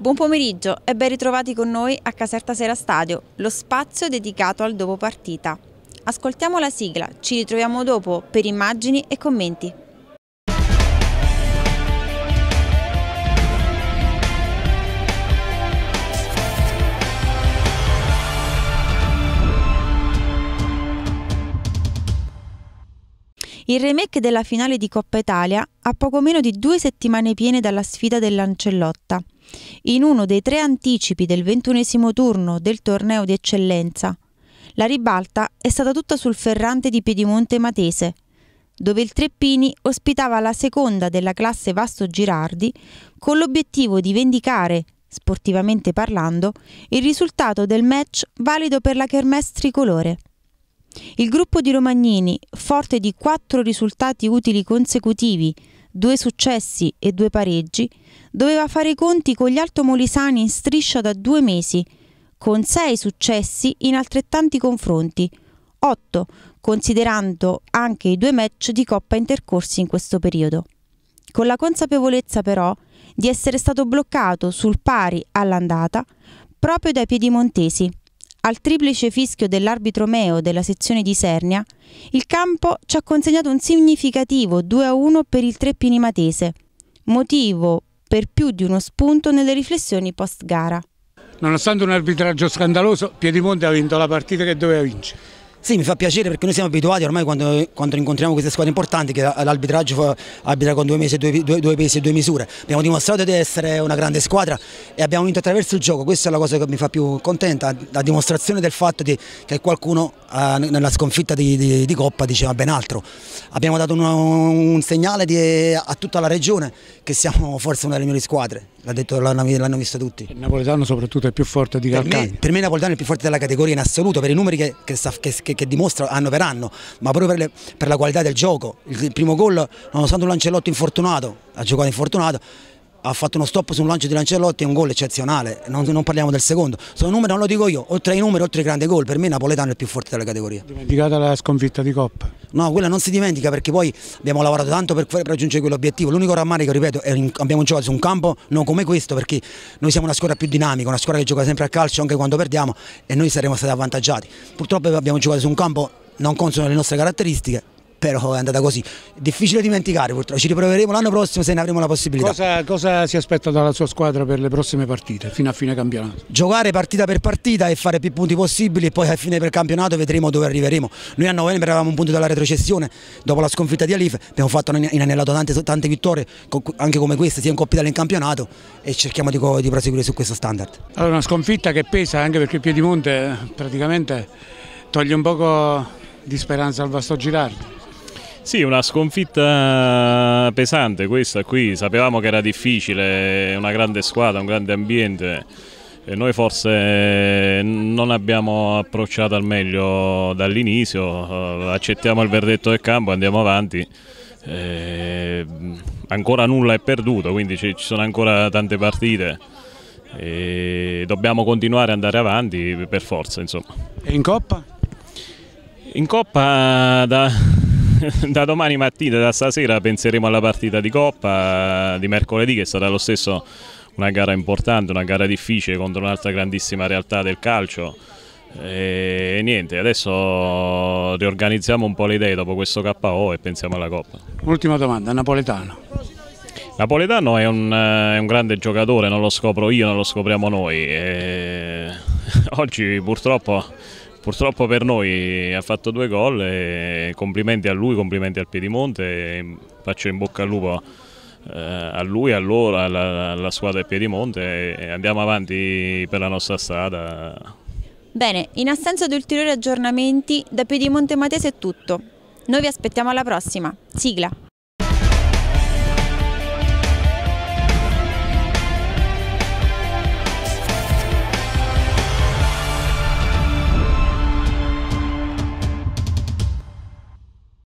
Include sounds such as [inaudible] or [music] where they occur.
Buon pomeriggio e ben ritrovati con noi a Caserta Sera Stadio, lo spazio dedicato al dopo partita. Ascoltiamo la sigla, ci ritroviamo dopo per immagini e commenti. Il remake della finale di Coppa Italia ha poco meno di due settimane piene dalla sfida dell'Ancellotta in uno dei tre anticipi del ventunesimo turno del torneo di eccellenza. La ribalta è stata tutta sul Ferrante di Piedimonte Matese, dove il Treppini ospitava la seconda della classe Vasto Girardi con l'obiettivo di vendicare, sportivamente parlando, il risultato del match valido per la Kermesse tricolore. Il gruppo di Romagnini, forte di quattro risultati utili consecutivi, due successi e due pareggi, doveva fare i conti con gli altomolesani in striscia da due mesi, con sei successi in altrettanti confronti, otto considerando anche i due match di coppa intercorsi in questo periodo. Con la consapevolezza però di essere stato bloccato sul pari all'andata proprio dai piedimontesi, al triplice fischio dell'arbitro Meo della sezione di Sernia, il campo ci ha consegnato un significativo 2-1 per il Treppini Matese, motivo per più di uno spunto nelle riflessioni post-gara. Nonostante un arbitraggio scandaloso, Piedimonte ha vinto la partita che doveva vincere sì, mi fa piacere perché noi siamo abituati ormai quando, quando incontriamo queste squadre importanti che l'arbitraggio arbitra con due, mesi, due, due, due, pesi e due misure. Abbiamo dimostrato di essere una grande squadra e abbiamo vinto attraverso il gioco, questa è la cosa che mi fa più contenta, la dimostrazione del fatto di, che qualcuno eh, nella sconfitta di, di, di, Coppa diceva ben altro. Abbiamo dato un, un segnale a tutta la regione che siamo forse una delle migliori squadre l'hanno visto tutti. Il napoletano soprattutto è più forte di Calcagna. Per me, per me il napoletano è il più forte della categoria in assoluto, per i numeri che, che, che, che dimostra anno per anno, ma proprio per, le, per la qualità del gioco. Il, il primo gol, nonostante un Lancellotto infortunato, ha giocato infortunato, ha fatto uno stop su un lancio di Lancellotti, è un gol eccezionale, non, non, parliamo del secondo, sono numeri, non lo dico io, oltre ai numeri, oltre ai grandi gol, per me Napoletano è il più forte della categoria. Dimenticata la sconfitta di Coppa? No, quella non si dimentica perché poi abbiamo lavorato tanto per, per raggiungere quell'obiettivo, l'unico rammarico, ripeto, è in, abbiamo giocato su un campo non come questo perché noi siamo una squadra più dinamica, una squadra che gioca sempre a calcio anche quando perdiamo e noi saremmo stati avvantaggiati, purtroppo abbiamo giocato su un campo non consono le nostre caratteristiche, però è andata così. Difficile dimenticare purtroppo, ci riproveremo l'anno prossimo se ne avremo la possibilità. Cosa, cosa, si aspetta dalla sua squadra per le prossime partite, fino a fine campionato? Giocare partita per partita e fare più punti possibili e poi a fine del campionato vedremo dove arriveremo. Noi a novembre eravamo un punto dalla retrocessione, dopo la sconfitta di Alif abbiamo fatto in annellato tante, tante, vittorie, anche come questa, sia in Coppa Italia in campionato e cerchiamo di, di proseguire su questo standard. Allora una sconfitta che pesa anche perché Piedimonte eh, praticamente toglie un poco di speranza al Vasto Girardi. Sì, una sconfitta pesante questa qui, sapevamo che era difficile, una grande squadra, un grande ambiente. E noi forse non abbiamo approcciato al meglio dall'inizio, accettiamo il verdetto del campo, andiamo avanti. E eh, ancora nulla è perduto, quindi ci sono ancora tante partite e dobbiamo continuare ad andare avanti per forza. Insomma. E in coppa? In coppa da, [laughs] da domani mattina, da stasera penseremo alla partita di Coppa di mercoledì che sarà lo stesso una gara importante, una gara difficile contro un'altra grandissima realtà del calcio. E niente, adesso riorganizziamo un po' le idee dopo questo KO e pensiamo alla Coppa. Ultima domanda, Napoletano. Napoletano è un, eh, è un grande giocatore, non lo scopro io, non lo scopriamo noi. E... [laughs] Oggi purtroppo Purtroppo per noi ha fatto due gol e complimenti a lui, complimenti al Piedimonte, faccio in bocca al lupo eh, a lui, a loro, alla, alla squadra del Piedimonte e andiamo avanti per la nostra strada. Bene, in assenza di ulteriori aggiornamenti da Piedimonte Matese è tutto. Noi vi aspettiamo alla prossima. Sigla.